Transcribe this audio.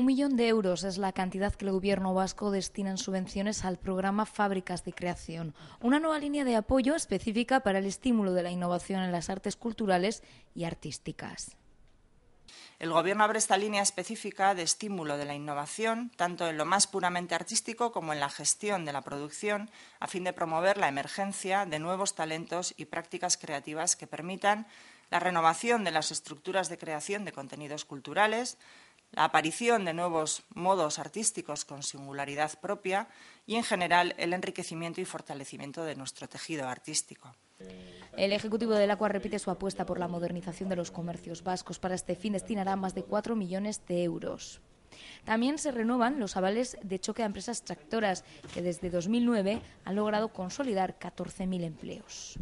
Un millón de euros es la cantidad que el Gobierno vasco destina en subvenciones al programa Fábricas de Creación, una nueva línea de apoyo específica para el estímulo de la innovación en las artes culturales y artísticas. El Gobierno abre esta línea específica de estímulo de la innovación, tanto en lo más puramente artístico como en la gestión de la producción, a fin de promover la emergencia de nuevos talentos y prácticas creativas que permitan la renovación de las estructuras de creación de contenidos culturales, la aparición de nuevos modos artísticos con singularidad propia y, en general, el enriquecimiento y fortalecimiento de nuestro tejido artístico. El Ejecutivo del Acua repite su apuesta por la modernización de los comercios vascos. Para este fin destinará más de 4 millones de euros. También se renuevan los avales de choque a empresas tractoras, que desde 2009 han logrado consolidar 14.000 empleos.